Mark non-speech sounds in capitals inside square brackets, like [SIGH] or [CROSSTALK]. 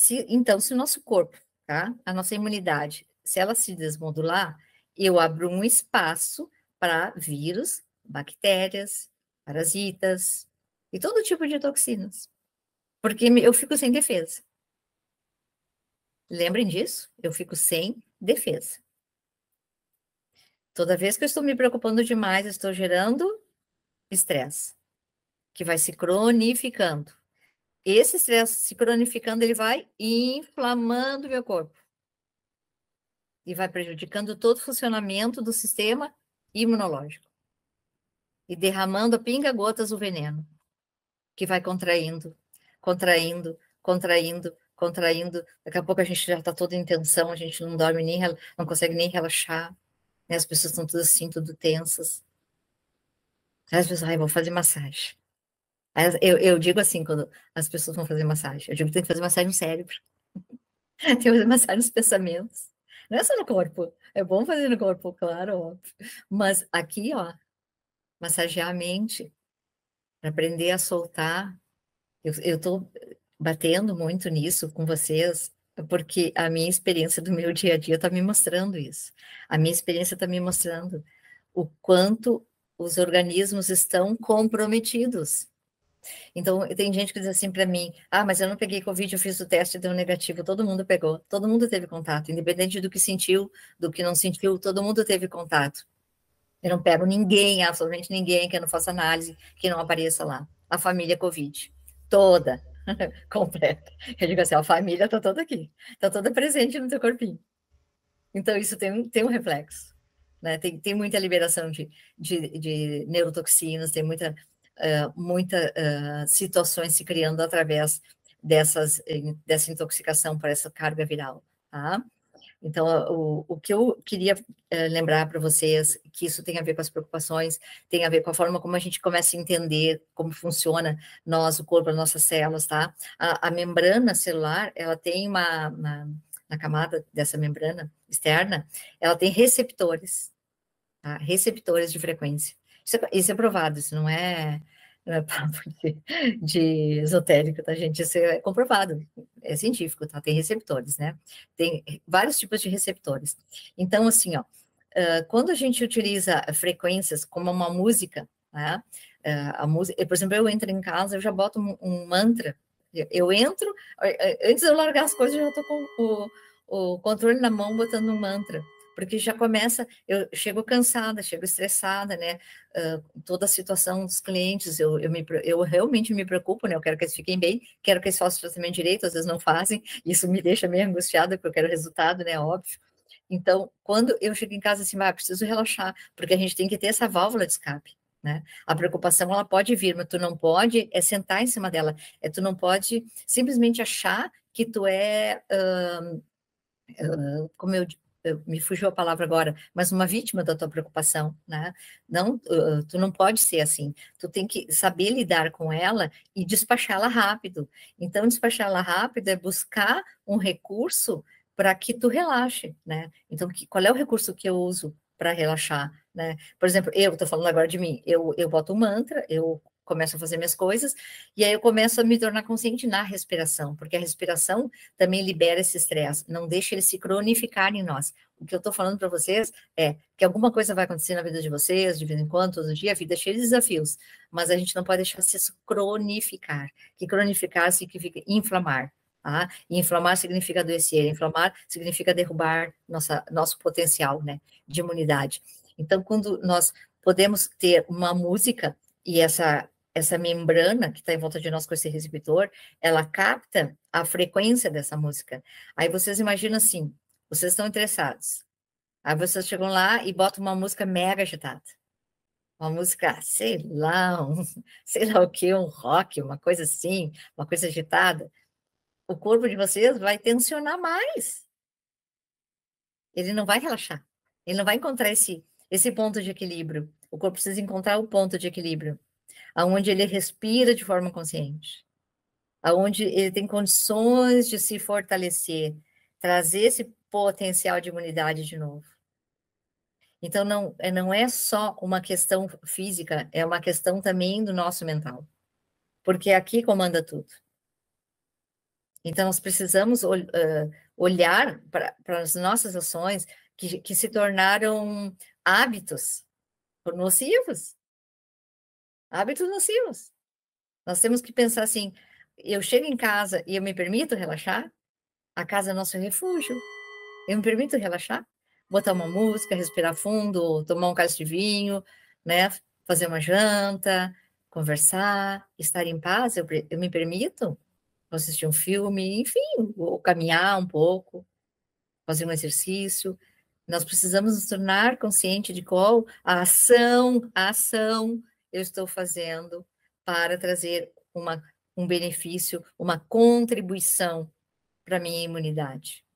Se, então, se o nosso corpo, tá? a nossa imunidade, se ela se desmodular, eu abro um espaço para vírus, bactérias, parasitas e todo tipo de toxinas, porque eu fico sem defesa. Lembrem disso? Eu fico sem defesa. Toda vez que eu estou me preocupando demais, eu estou gerando estresse, que vai se cronificando esse estresse se cronificando, ele vai inflamando meu corpo. E vai prejudicando todo o funcionamento do sistema imunológico. E derramando a pinga-gotas o veneno, que vai contraindo, contraindo, contraindo, contraindo. Daqui a pouco a gente já está toda em tensão, a gente não dorme nem, não consegue nem relaxar. Né? As pessoas estão todas assim, tudo tensas. às as pessoas, ai, vou fazer massagem. Eu, eu digo assim, quando as pessoas vão fazer massagem, eu digo que tem que fazer massagem no cérebro, [LAUGHS] tem que fazer massagem nos pensamentos, não é só no corpo, é bom fazer no corpo, claro, óbvio, mas aqui, ó, massagear a mente, aprender a soltar, eu, eu tô batendo muito nisso com vocês, porque a minha experiência do meu dia a dia está me mostrando isso. A minha experiência está me mostrando o quanto os organismos estão comprometidos. Então, tem gente que diz assim para mim: ah, mas eu não peguei Covid, eu fiz o teste e deu negativo. Todo mundo pegou, todo mundo teve contato, independente do que sentiu, do que não sentiu, todo mundo teve contato. Eu não pego ninguém, absolutamente ninguém, que eu não faça análise, que não apareça lá. A família Covid, toda, [LAUGHS] completa. Eu digo assim: a família está toda aqui, está toda presente no teu corpinho. Então, isso tem, tem um reflexo. Né? Tem, tem muita liberação de, de, de neurotoxinas, tem muita muitas uh, situações se criando através dessas, dessa intoxicação por essa carga viral. Tá? Então, o, o que eu queria uh, lembrar para vocês, que isso tem a ver com as preocupações, tem a ver com a forma como a gente começa a entender como funciona nós, o corpo, as nossas células, tá? A, a membrana celular, ela tem uma, uma, na camada dessa membrana externa, ela tem receptores, tá? Receptores de frequência. Isso é, isso é provado, isso não é [LAUGHS] Né, [LAUGHS] de, esotérico, tá, gente? Isso é comprovado, é científico, tá? Tem receptores, né? Tem vários tipos de receptores. Então, assim, ó, quando a gente utiliza frequências como uma música, né? A música, por exemplo, eu entro em casa, eu já boto um, um mantra, eu entro, antes de eu largar as coisas, eu já tô com o, o controle na mão botando um mantra porque já começa, eu chego cansada, chego estressada, né? Uh, toda a situação dos clientes, eu, eu, me, eu realmente me preocupo, né? Eu quero que eles fiquem bem, quero que eles façam o tratamento direito, às vezes não fazem, isso me deixa meio angustiada, porque eu quero resultado, né? Óbvio. Então, quando eu chego em casa assim, ah, preciso relaxar, porque a gente tem que ter essa válvula de escape. Né? A preocupação ela pode vir, mas tu não pode é sentar em cima dela. É tu não pode simplesmente achar que tu é, uh, como eu me fugiu a palavra agora, mas uma vítima da tua preocupação, né? Não, tu não pode ser assim. Tu tem que saber lidar com ela e despachá-la rápido. Então, despachá-la rápido é buscar um recurso para que tu relaxe, né? Então, que, qual é o recurso que eu uso para relaxar, né? Por exemplo, eu estou falando agora de mim. Eu, eu boto um mantra, eu começo a fazer minhas coisas, e aí eu começo a me tornar consciente na respiração, porque a respiração também libera esse estresse, não deixa ele se cronificar em nós. O que eu estou falando para vocês é que alguma coisa vai acontecer na vida de vocês, de vez em quando, todo dia, a vida é cheia de desafios, mas a gente não pode deixar se cronificar, que cronificar significa inflamar, ah, inflamar significa adoecer, inflamar significa derrubar nossa, nosso potencial né, de imunidade. Então, quando nós podemos ter uma música, e essa essa membrana que está em volta de nós com esse receptor, ela capta a frequência dessa música. Aí vocês imaginam assim, vocês estão interessados. Aí vocês chegam lá e botam uma música mega agitada. Uma música, sei lá, um, [LAUGHS] sei lá o que, um rock, uma coisa assim, uma coisa agitada. O corpo de vocês vai tensionar mais. Ele não vai relaxar. Ele não vai encontrar esse, esse ponto de equilíbrio. O corpo precisa encontrar o ponto de equilíbrio aonde ele respira de forma consciente, aonde ele tem condições de se fortalecer, trazer esse potencial de imunidade de novo. Então não, é, não é só uma questão física, é uma questão também do nosso mental, porque aqui comanda tudo. Então nós precisamos ol, uh, olhar para as nossas ações que, que se tornaram hábitos nocivos Hábitos nocivos. Nós temos que pensar assim: eu chego em casa e eu me permito relaxar? A casa é nosso refúgio. Eu me permito relaxar? Botar uma música, respirar fundo, tomar um caso de vinho, né? fazer uma janta, conversar, estar em paz, eu, eu me permito assistir um filme, enfim, ou caminhar um pouco, fazer um exercício. Nós precisamos nos tornar consciente de qual a ação, a ação eu estou fazendo para trazer uma, um benefício, uma contribuição para a minha imunidade?